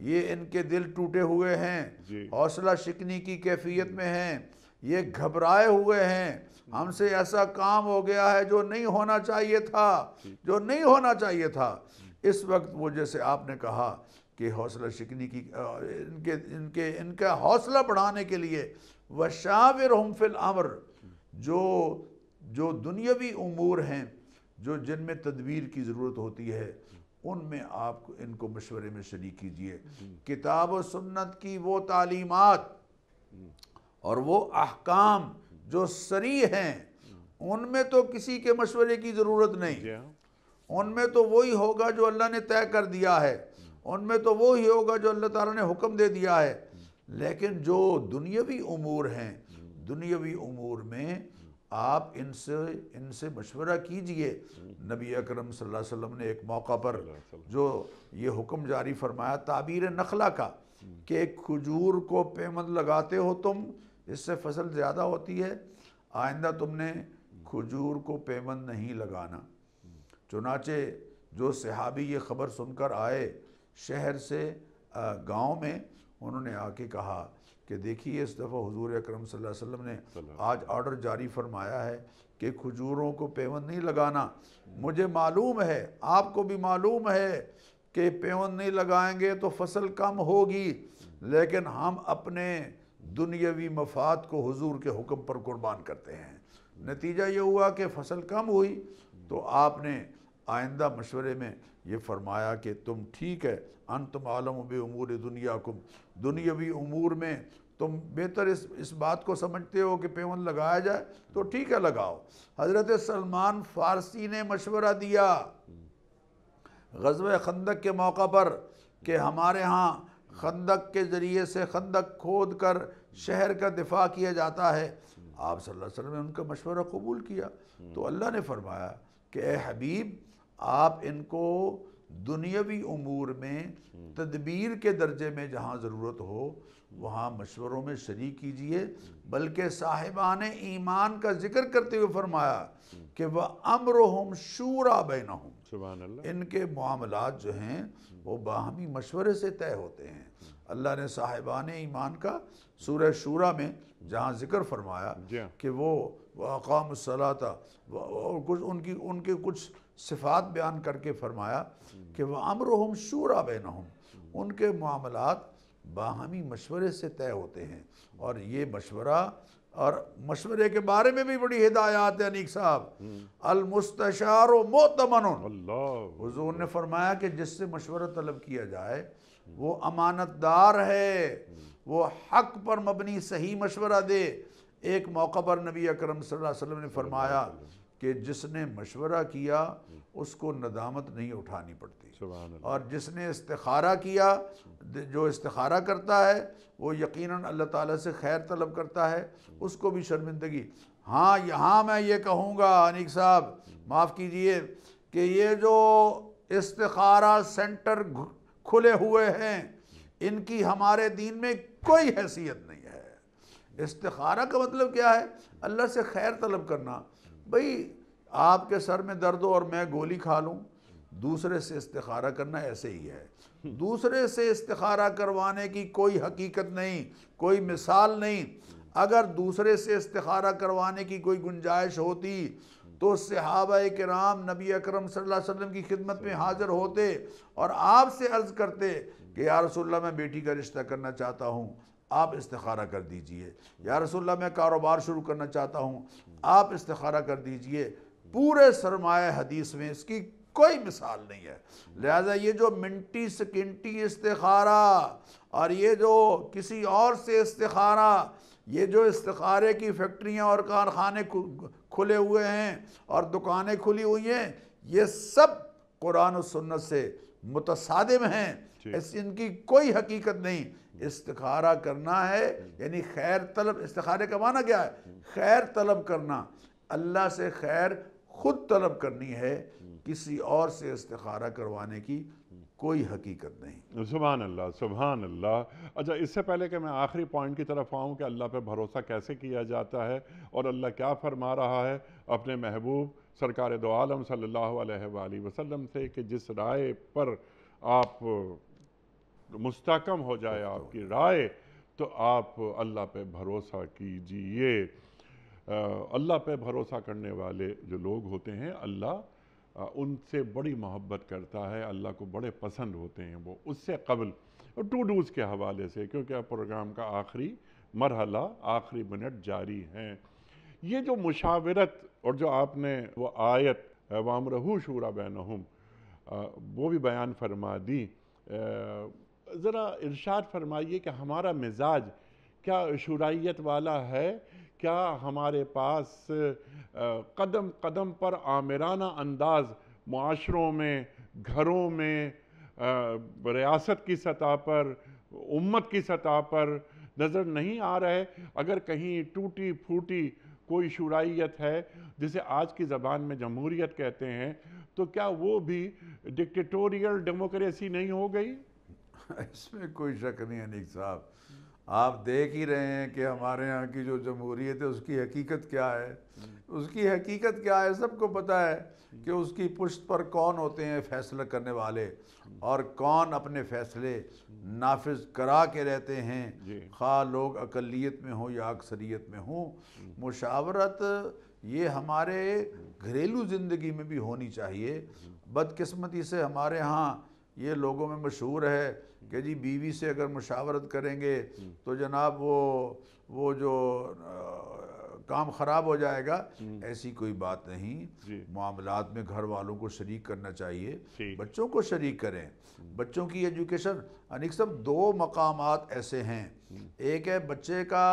ये इनके दिल टूटे हुए हैं हौसला शिकनी की कैफियत में हैं ये घबराए हुए हैं हमसे ऐसा काम हो गया है जो नहीं होना चाहिए था जो नहीं होना चाहिए था इस वक्त वो जैसे आपने कहा कि हौसला शिकनी की इनके इनके इनका हौसला बढ़ाने के लिए व शाविर हम फिल अमर जो जो दुनियावी उमूर हैं जो जिनमें तदवीर की ज़रूरत होती है उनमें आप इनको मशवरे में शरीक कीजिए किताब व सुन्नत की वो तालीमत और वो अहकाम जो सरी हैं उनमें तो किसी के मशवरे की ज़रूरत नहीं हाँ। उनमें तो वही होगा जो अल्लाह ने तय कर दिया है उनमें तो वही होगा जो अल्लाह ताला ने हुक्म दे दिया है लेकिन जो दुनियावी उमूर हैं दुनियावी उमूर में आप इनसे इनसे मशवरा कीजिए नबी अकरम सल्लल्लाहु अलैहि वसल्लम ने एक मौका पर जो ये हुक्म जारी फरमाया ताबीर नखला का कि खजूर को पेमंद लगाते हो तुम इससे फसल ज़्यादा होती है आइंदा तुमने खजूर को पेमन नहीं लगाना चुनाचे जो सहाबी ये खबर सुनकर आए शहर से गांव में उन्होंने आके कहा कि देखिए इस दफ़ा हजूर अक्रम वसल्लम ने आज ऑर्डर जारी फरमाया है कि खजूरों को पेवन नहीं लगाना मुझे मालूम है आपको भी मालूम है कि पेवन नहीं लगाएंगे तो फसल कम होगी लेकिन हम अपने दुनियावी मफाद को हुजूर के हुक्म पर कुर्बान करते हैं नतीजा ये हुआ कि फसल कम हुई तो आपने आइंदा मशवरे में ये फरमाया कि तुम ठीक है अन तुम आलम बमूर दुनिया कुम दुनियावी उमूर में तुम बेहतर इस इस बात को समझते हो कि पेवन लगाया जाए तो ठीक है लगाओ हज़रत सलमान फ़ारसी ने मशवरा दिया गजब खंदक के मौका पर कि हमारे यहाँ खंदक के ज़रिए से खंदक खोद कर शहर का दिफा किया जाता है आप सल्लल्लाहु अलैहि वसल्लम ने उनका मशवरा कबूल किया तो अल्लाह ने फरमाया कि ए हबीब आप इनको दुनियावी उमूर में तदबीर के दर्जे में जहाँ ज़रूरत हो वहाँ मशवरों में शरीक कीजिए बल्कि साहिबान ईमान का जिक्र करते हुए फरमाया कि वह अमर हम शूरा बैन हूँ इनके मामला जो हैं वो बाहमी मशवरे से तय होते हैं अल्लाह ने साहिबान ईमान का सूर शूरा में जहाँ ज़िक्र फरमाया हाँ। कि वो अकाम सलाता कुछ उनकी उनके कुछ सिफात बयान करके फरमाया कि वह अमर हम शूरा बैन हम उनके मामला बाहमी मशवरे से तय होते हैं और ये मशवरा और मशवरे के बारे में भी बड़ी हिदायत है अनीक साहब अलमुस्तार मोतमन हजूर ने फरमाया कि जिससे मशवरा तलब किया जाए वो अमानतदार है वो हक पर मबनी सही मशवरा दे एक मौका पर नबी अक्रम सल्लल्लाहु अलैहि वसल्लम ने फरमाया कि जिसने मशवरा किया उसको नदामत नहीं उठानी पड़ती और जिसने इस्तारा किया जो इस्तारा करता है वो यकीनन अल्लाह ताला से खैर तलब करता है उसको भी शर्मिंदगी हाँ यहाँ मैं ये कहूँगा अनिक साहब माफ़ कीजिए कि ये जो इस्तारा सेंटर खुले हुए हैं इनकी हमारे दीन में कोई हैसियत नहीं है इस्तारा का मतलब क्या है अल्लाह से खैर तलब करना भाई आपके सर में दर्द हो और मैं गोली खा लूँ दूसरे से इस्तारा करना ऐसे ही है दूसरे से इस्तारा करवाने की कोई हकीकत नहीं कोई मिसाल नहीं अगर दूसरे से इस्तारा करवाने की कोई गुंजाइश होती तो सहाबा राम नबी अक्रम सल्लल्लाहु की खिदमत में हाज़िर होते और आपसे अर्ज़ करते कि यार रसोल्ला मैं बेटी का रिश्ता करना चाहता हूँ आप इस्तारा कर दीजिए या रसोल्ला मैं कारोबार शुरू करना चाहता हूँ आप इस्तारा कर दीजिए पूरे सरमाए हदीस में इसकी कोई मिसाल नहीं है लिहाजा ये जो मिनटी सिकिनटी इस्तारा और ये जो किसी और से इस्तारा ये जो इस्तारे की फैक्ट्रियाँ और कारखाने खुले हुए हैं और दुकानें खुली हुई हैं ये सब कुरान सुन्नत से मुतसादिम हैं इस इनकी कोई हकीकत नहीं इस्तखारा करना है यानी खैर तलब इस्तखारे का माना क्या है खैर तलब करना अल्लाह से खैर खुद तलब करनी है किसी और से इस्तखारा करवाने की कोई हकीकत नहीं सुबहान अल्लाह सुबहान अल्लाह अच्छा इससे पहले कि मैं आखिरी पॉइंट की तरफ आऊँ कि अल्लाह पे भरोसा कैसे किया जाता है और अल्लाह क्या फरमा रहा है अपने महबूब सरकार दो आलम सल्लल्लाहु अलैहि वसल्लम से कि जिस राय पर आप मुस्तकम हो जाए आपकी राय तो आप अल्लाह पे भरोसा कीजिए अल्लाह पे भरोसा करने वाले जो लोग होते हैं अल्लाह उनसे बड़ी मोहब्बत करता है अल्लाह को बड़े पसंद होते हैं वो उससे कबल और टू डूज के हवाले से क्योंकि अब प्रोग्राम का आखिरी मरहला आखिरी मिनट जारी हैं ये जो मुशावरत और जो आपने वो आयत वाम रहू शूरा बैनहम वो भी बयान फरमा दी ज़रा इरशाद फरमाइए कि हमारा मिजाज क्या शुराइत वाला है क्या हमारे पास कदम कदम पर आमिराना अंदाज माशरों में घरों में रियासत की सतह पर उम्मत की सतह पर नज़र नहीं आ रहे अगर कहीं टूटी फूटी कोई शुराइत है जिसे आज की ज़बान में जमहूरीत कहते हैं तो क्या वो भी डिक्टेटोरियल डेमोक्रेसी नहीं हो गई <laughs> इसमें कोई शक नहीं अनिक साहब आप देख ही रहे हैं कि हमारे यहाँ की जो जमहूरीत है उसकी हकीकत क्या है उसकी हकीकत क्या है सबको पता है कि उसकी पुश्त पर कौन होते हैं फैसला करने वाले और कौन अपने फैसले नाफिज करा के रहते हैं खा लोग अकलीत में हों या अक्सरीत में हों मुशावरत ये हमारे घरेलू ज़िंदगी में भी होनी चाहिए बदकस्मती से हमारे यहाँ ये लोगों में मशहूर है कि जी बीवी से अगर मुशावरत करेंगे तो जनाब वो वो जो आ, काम ख़राब हो जाएगा ऐसी कोई बात नहीं मामला में घर वालों को शरीक करना चाहिए बच्चों को शरीक करें बच्चों की एजुकेशन अनिक सब दो मकाम ऐसे हैं एक है बच्चे का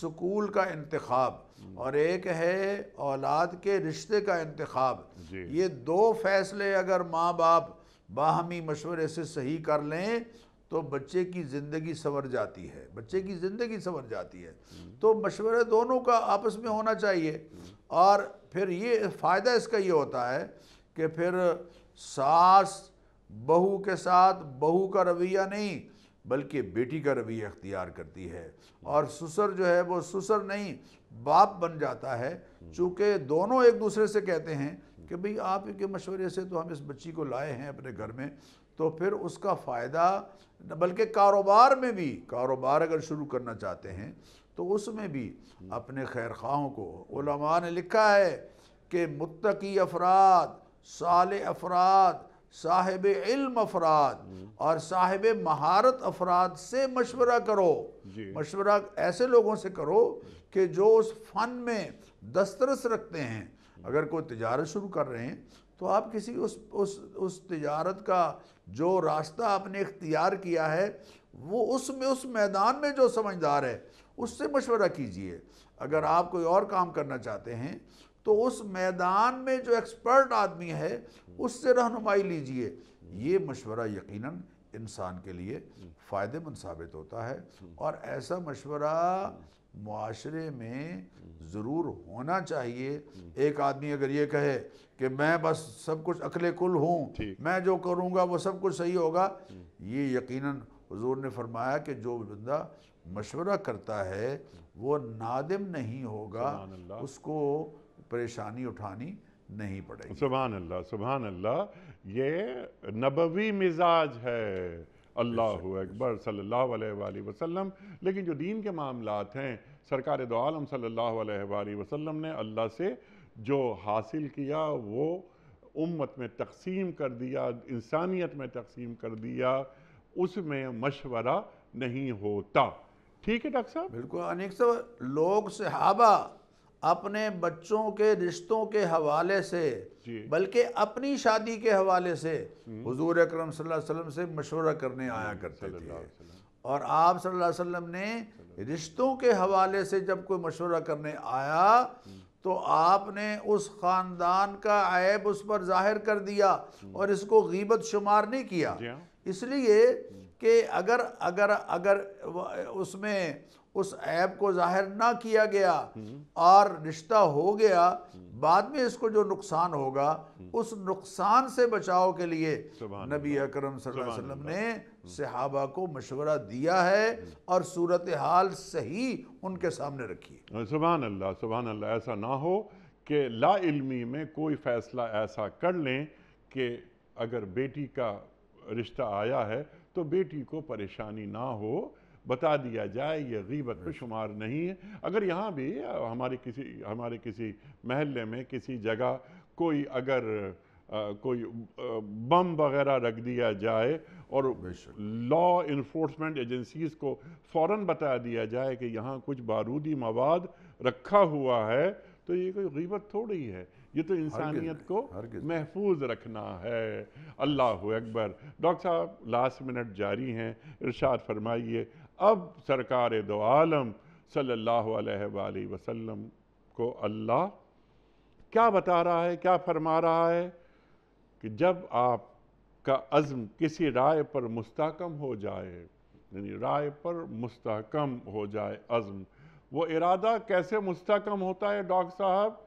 स्कूल का इंतखब और एक है औलाद के रिश्ते का इंतखब ये दो फैसले अगर माँ बाप बाहमी मशवरे से सही कर लें तो बच्चे की ज़िंदगी संवर जाती है बच्चे की ज़िंदगी संवर जाती है तो मशवरे दोनों का आपस में होना चाहिए और फिर ये फ़ायदा इसका ये होता है कि फिर सास बहू के साथ बहू का रवैया नहीं बल्कि बेटी का रवैया अख्तियार करती है और ससुर जो है वो ससुर नहीं बाप बन जाता है चूँकि दोनों एक दूसरे से कहते हैं कि भाई आपके मशवरे से तो हम इस बच्ची को लाए हैं अपने घर में तो फिर उसका फ़ायदा बल्कि कारोबार में भी कारोबार अगर शुरू करना चाहते हैं तो उसमें भी अपने खैर खाओं को ने लिखा है कि मुतकी अफराद साल अफराद साहिब इल्म अफराद और साहिब महारत अफराद से मशवरा करो मशवरा ऐसे लोगों से करो कि जो उस फ़न में दस्तरस रखते हैं अगर कोई तजारत शुरू कर रहे हैं तो आप किसी उस उस उस तजारत का जो रास्ता आपने इख्तियार किया है वो उस में उस मैदान में जो समझदार है उससे मशवरा कीजिए अगर आप कोई और काम करना चाहते हैं तो उस मैदान में जो एक्सपर्ट आदमी है उससे रहनुमाई लीजिए ये मशवरा यकीनन इंसान के लिए फ़ायदेमंद साबित होता है और ऐसा मशवरा माशरे में ज़रूर होना चाहिए एक आदमी अगर ये कहे कि मैं बस सब कुछ अकल कुल हूँ मैं जो करूँगा वो सब कुछ सही होगा ये यकीनन हजूर ने फरमाया कि जो बंदा मशवरा करता है वो नादिम नहीं होगा उसको परेशानी उठानी नहीं पड़ेगी सुबहान अल्लाह सुबहान अल्लाह ये नबवी मिजाज है अल्लाह अकबर सल्ला वसम लेकिन जो दीन के मामला हैं सरकार दोम सल्ला वसम ने अल्लाह से जो हासिल किया वो उम्मत में तकसीम कर दिया इंसानियत में तकसीम कर दिया उसमें मशवरा नहीं होता ठीक है डॉक्टर साहब बिल्कुल अनेक सब लोग सहाबा अपने बच्चों के रिश्तों के हवाले से बल्कि अपनी शादी के हवाले से हजूर हम्म। अक्रम वसल्लम से मशवरा करने आया हम्म। करते थे और आप सल्लल्लाहु अलैहि वसल्लम ने रिश्तों के हवाले से जब कोई मशवरा करने आया हम्म। तो आपने उस ख़ानदान का ऐब उस पर जाहिर कर दिया और इसको गीबत शुमार नहीं किया हाँ। इसलिए कि अगर अगर अगर उसमें उस ऐब को जाहिर ना किया गया और रिश्ता हो गया बाद में इसको जो नुकसान होगा उस नुकसान से बचाव के लिए नबी अकरम सल्लल्लाहु अलैहि वसल्लम ने सहाबा को मशवरा दिया है और सूरत हाल सही उनके सामने रखी है सुबहान अल्लाह सुबहान अल्लाह ऐसा ना हो कि ला इल्मी में कोई फ़ैसला ऐसा कर लें कि अगर बेटी का रिश्ता आया है तो बेटी को परेशानी ना हो बता दिया जाए ये गीबत पर शुमार नहीं है अगर यहाँ भी हमारे किसी हमारे किसी महल्ले में किसी जगह कोई अगर आ, कोई बम वगैरह रख दिया जाए और लॉ इन्फोर्समेंट एजेंसीज को फ़ौर बता दिया जाए कि यहाँ कुछ बारूदी मवाद रखा हुआ है तो ये कोई गीबत थोड़ी है ये तो इंसानियत को महफूज रखना है अल्लाह अकबर डॉक्टर साहब लास्ट मिनट जारी हैं इरशाद फरमाइए अब सरकार दो आलम सल्लल्लाहु अलैहि वसल्लम को अल्लाह क्या बता रहा है क्या फरमा रहा है कि जब का अज़म किसी राय पर मुस्तकम हो जाए यानी राय पर मुस्तकम हो जाए अज़म वो इरादा कैसे मुस्तकम होता है डॉक्टर साहब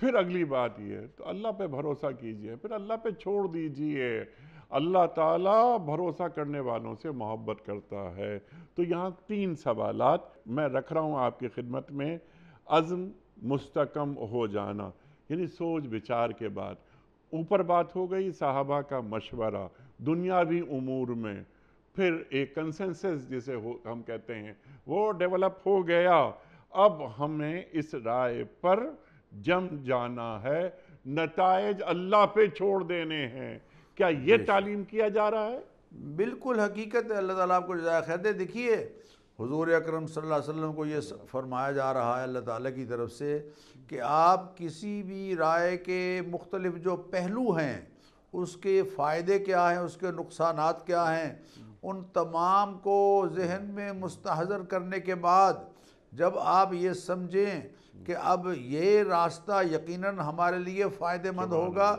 फिर अगली बात ये तो अल्लाह पे भरोसा कीजिए फिर अल्लाह पे छोड़ दीजिए अल्लाह ताला भरोसा करने वालों से मोहब्बत करता है तो यहाँ तीन सवालात मैं रख रहा हूँ आपकी खिदमत में अज़म मुस्तकम हो जाना यानी सोच विचार के बाद ऊपर बात हो गई साहबा का मशवरा दुनियावी उमूर में फिर एक कंसेंसस जिसे हो हम कहते हैं वो डेवलप हो गया अब हमें इस राय पर जम जाना है नतज अल्लाह पे छोड़ देने हैं क्या ये तालीम किया जा रहा है बिल्कुल हकीकत है अल्लाह ताला आपको जजाय खैर दे देखिए हुजूर अकरम सल्लल्लाहु अलैहि वसल्लम को ये फरमाया जा रहा है अल्लाह ताला की तरफ से कि आप किसी भी राय के मुख्तलिफ जो पहलू हैं उसके फ़ायदे क्या हैं उसके नुकसान क्या हैं उन तमाम को जहन में मुस्तहजर करने के बाद जब आप ये समझें कि अब ये रास्ता यकीनन हमारे लिए फ़ायदेमंद होगा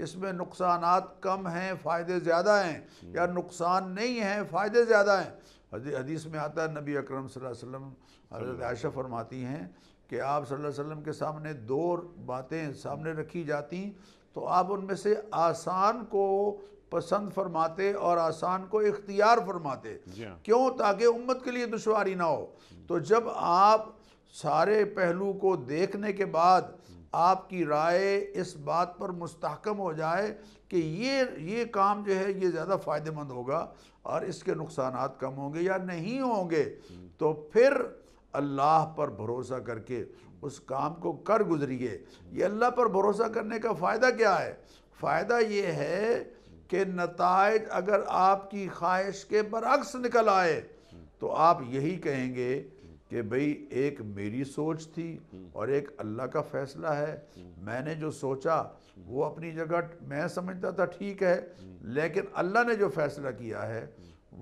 इसमें नुकसान कम हैं फ़ायदे ज़्यादा हैं या नुकसान नहीं हैं फ़ायदे ज़्यादा हैं हदीस में आता है नबी अकरम वसल्लम हजरत आयशा फरमाती हैं कि आप सल्लल्लाहु अलैहि वसल्लम के सामने दो बातें सामने रखी जाती तो आप उनमें से आसान को पसंद फरमाते और आसान को इख्तियार फरमाते हाँ। क्यों ताकि उम्मत के लिए दुशारी ना हो तो जब आप सारे पहलू को देखने के बाद आपकी राय इस बात पर मुस्तकम हो जाए कि ये ये काम जो है ये ज़्यादा फ़ायदेमंद होगा और इसके नुकसान कम होंगे या नहीं होंगे तो फिर अल्लाह पर भरोसा करके उस काम को कर गुजरिए ये अल्लाह पर भरोसा करने का फ़ायदा क्या है फ़ायदा ये है कि नतज अगर आपकी ख्वाहिश के बरक्स निकल आए तो आप यही कहेंगे कि भाई एक मेरी सोच थी हम्म। और एक अल्लाह का फैसला है हम्म। मैंने जो सोचा वो अपनी जगह मैं समझता था ठीक है हम्म। लेकिन अल्लाह ने जो फैसला किया है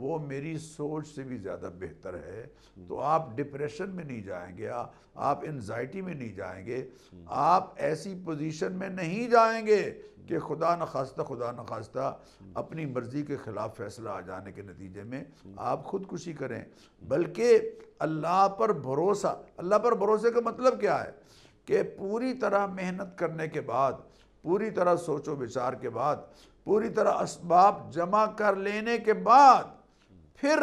वो मेरी सोच से भी ज़्यादा बेहतर है तो आप डिप्रेशन में नहीं जाएंगे आ, आप एनजाइटी में नहीं जाएंगे आप ऐसी पोजीशन में नहीं जाएंगे कि खुदा न खास्ता खुदा न खास्ता अपनी मर्ज़ी के ख़िलाफ़ फ़ैसला आ जाने के नतीजे में आप खुदकुशी करें बल्कि अल्लाह पर भरोसा अल्लाह पर भरोसे का मतलब क्या है कि पूरी तरह मेहनत करने के बाद पूरी तरह सोचो विचार के बाद पूरी तरह इसबाब जमा कर लेने के बाद फिर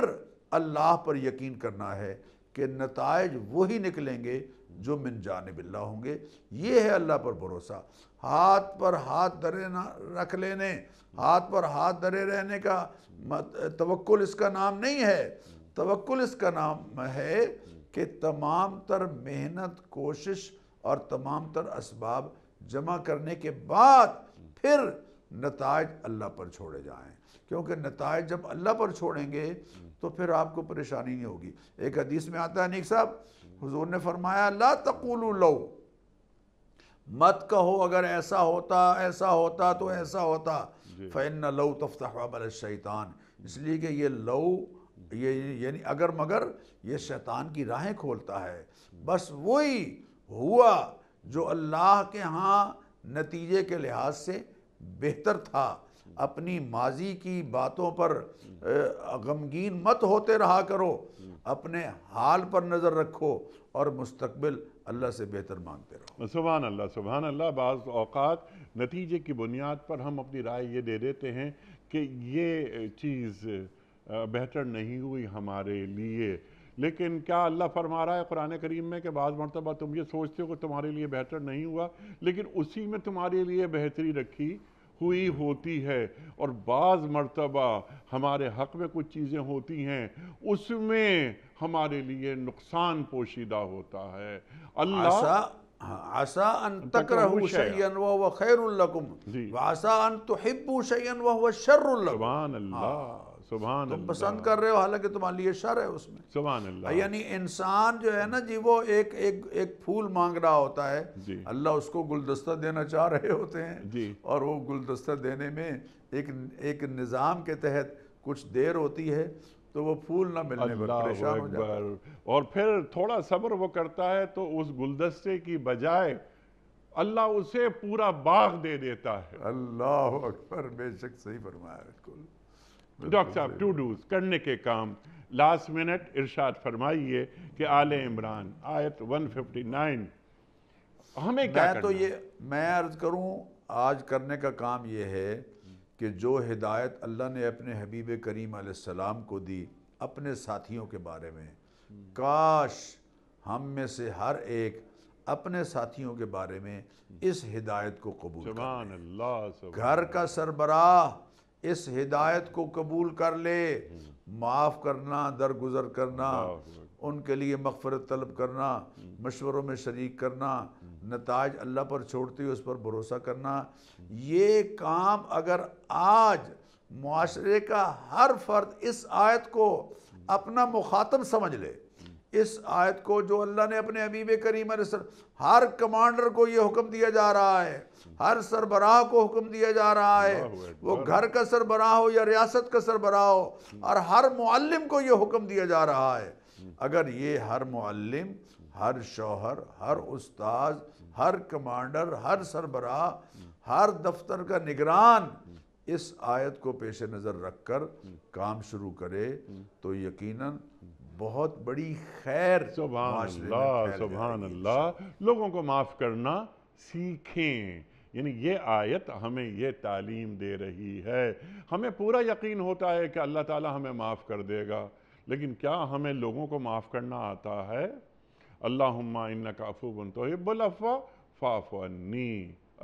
अल्लाह पर यकीन करना है कि नतज वही निकलेंगे जो मिन जानबिल्ला होंगे ये है अल्लाह पर भरोसा हाथ पर हाथ धरे ना रख लेने हाथ पर हाथ धरे रहने का तवक्ल इसका नाम नहीं है तवक्ल इसका नाम है कि तमाम तर मेहनत कोशिश और तमाम तर इसबाब जमा करने के बाद फिर नतज अल्लाह पर छोड़े जाएं क्योंकि नतज जब अल्लाह पर छोड़ेंगे तो फिर आपको परेशानी नहीं होगी एक हदीस में आता है नीक साहब हुजूर ने फरमाया ला तकुल लो मत कहो अगर ऐसा होता ऐसा होता तो ऐसा होता फ़ैन लऊ तफ्ताबल शैतान इसलिए कि ये लो ये यानी अगर मगर ये शैतान की राहें खोलता है बस वही हुआ जो अल्लाह के यहाँ नतीजे के लिहाज से बेहतर था अपनी माजी की बातों पर गमगीन मत होते रहा करो अपने हाल पर नज़र रखो और मुस्तबिल अल्लाह से बेहतर मांगते रहो सुबहान अल्लाह सुबहान अल्लाह बाज़ अवकात नतीजे की बुनियाद पर हम अपनी राय ये दे देते हैं कि ये चीज़ बेहतर नहीं हुई हमारे लिए लेकिन क्या अल्लाह फरमा रहा है कुरान करीम में कि बाज़ मरतबा तुम ये सोचते हो कि तुम्हारे लिए बेहतर नहीं हुआ लेकिन उसी में तुम्हारे लिए बेहतरी रखी हुई होती है और बाज़ मरतबा हमारे हक में कुछ चीज़ें होती हैं उसमें हमारे लिए नुकसान पोशीदा होता है अल्लाह आसा खैर हाँ, तकरहू आसा अल्लाह हाँ। तुम पसंद कर रहे हो हालांकि तुम्हारे लिए शर है उसमें सुबह यानी इंसान जो है ना जी वो एक एक एक फूल मांग रहा होता है अल्लाह उसको गुलदस्ता देना चाह रहे होते हैं और वो गुलदस्ता देने में एक एक निज़ाम के तहत कुछ देर होती है तो वो फूल ना मिलने पर परेशान हो जाता है और फिर थोड़ा सब्र वो करता है तो उस गुलदस्ते की बजाय अल्लाह उसे पूरा बाग दे देता है अल्लाह अकबर बेशक सही फरमाया बिल्कुल डॉक्टर साहब टू डूज करने के काम लास्ट मिनट इरशाद फरमाइए कि आले इमरान आयत 159 हमें क्या मैं तो ये मैं अर्ज़ करूं आज करने का काम ये है कि जो हिदायत अल्लाह ने अपने हबीब करीम सलाम को दी अपने साथियों के बारे में काश हम में से हर एक अपने साथियों के बारे में इस हिदायत को कबूल घर का सरबराह इस हिदायत को कबूल कर ले माफ़ करना दरगुजर करना उनके लिए मगफरत तलब करना मशवरों में शरीक करना नताज अल्लाह पर छोड़ते हुए उस पर भरोसा करना ये काम अगर आज माशरे का हर फर्द इस आयत को अपना मुखातब समझ ले इस आयत को जो अल्लाह ने अपने अबीब करीम हर कमांडर को ये हुक्म दिया जा रहा है हर सरबराह को हुक्म दिया जा रहा है वो घर का सरबराह हो या रियासत का सरबराह हो और हर मुअल्लिम को ये हुक्म दिया जा रहा है अगर ये हर मुअल्लिम हर शौहर हर उस्ताद हर कमांडर हर सरबराह हर दफ्तर का निगरान इस आयत को पेश नज़र रख कर काम शुरू करे तो यकीनन बहुत बड़ी खैर सुबह अल्लाह सुबह अल्लाह लोगों को माफ़ करना सीखें यानी ये आयत हमें ये तालीम दे रही है हमें पूरा यकीन होता है कि अल्लाह ताला हमें माफ़ कर देगा लेकिन क्या हमें लोगों को माफ़ करना आता है अल्लाह इन्ना काफूबन तोहिबुलफ़ा फ़ाफ़नी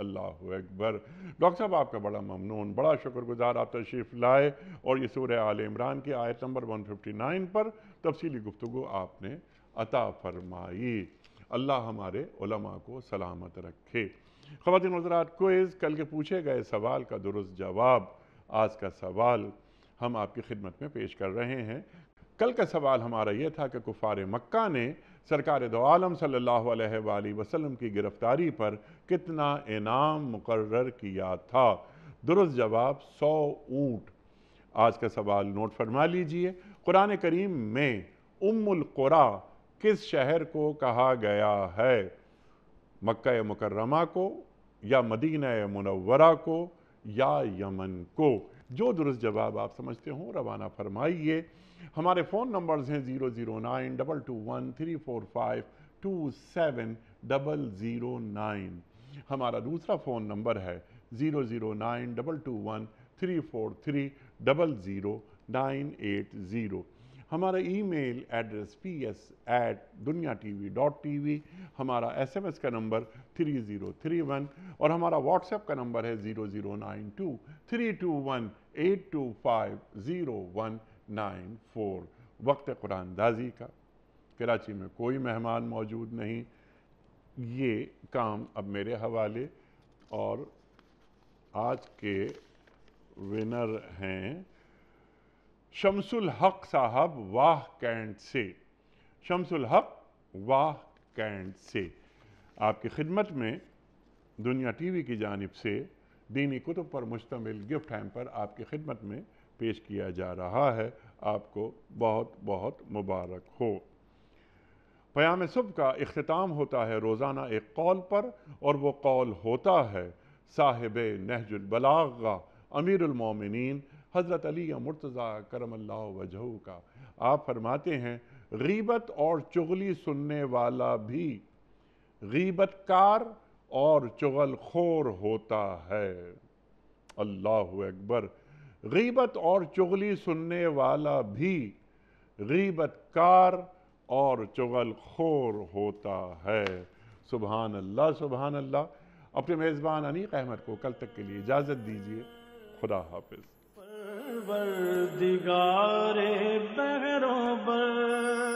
अल्लाह अकबर डॉक्टर साहब आपका बड़ा ममनून बड़ा शुक्रगुजार आप तशरीफ़ लाए और ये सूर आल इमरान की आयत नंबर 159 पर तफसीली गुफ्तु आपने अता फरमाई अल्लाह हमारे उलमा को सलामत रखे ख़वान हजरात कोइज़ कल के पूछे गए सवाल का दुरुस्त जवाब आज का सवाल हम आपकी खिदमत में पेश कर रहे हैं कल का सवाल हमारा ये था कि कुफार मक्का ने सरकार दो आलम सल्ला वसलम की गिरफ़्तारी पर कितना इनाम मुकर किया था दुरुस्त जवाब सौ ऊँट आज का सवाल नोट फरमा लीजिए कुरान करीम में उमुल कुरा किस शहर को कहा गया है मक् मुकर्रमा को या मदीना मुनवरा को या यमन को जो दुरुस्त जवाब आप समझते हो रवाना फरमाइए हमारे फ़ोन नंबर्स हैं zero zero nine double two one three four five two seven double zero nine हमारा दूसरा फ़ोन नंबर है zero zero nine double two one three four three double zero nine eight zero हमारा email address P S at Dunya T V dot T V हमारा S M S का number three zero three one और हमारा WhatsApp का number है zero zero nine two three two one eight two five zero one nine four वक्त कुरानदाजी का कराची में कोई मेहमान मौजूद नहीं ये काम अब मेरे हवाले और आज के विनर हैं शमसुल हक साहब वाह कैंट से शमसुल हक वाह कैंट से आपकी खिदमत में दुनिया टीवी की जानब से दीनी कुतुब पर मुश्तमिल गिफ्ट हैम पर आपकी खिदमत में पेश किया जा रहा है आपको बहुत बहुत मुबारक हो प्याम सुबह का अख्ताम होता है रोज़ाना एक कौल पर और वो कौल होता है साहिब नहजुलबलागा अमीरमिन हज़रत अली या मुर्तज़ा करम अल्लाह वजह का आप फरमाते हैं गीबत और चुगली सुनने वाला भी गीबतकार और चुगल खोर होता है अल्लाह अकबर गीबत और चुगली सुनने वाला भी गीबतकार और चुगल खोर होता है सुबहान अल्लाह सुबहान अल्लाह अपने मेज़बान अनीक अहमद को कल तक के लिए इजाज़त दीजिए खुदा हाफिज़ परवर दिगारे बहरों पर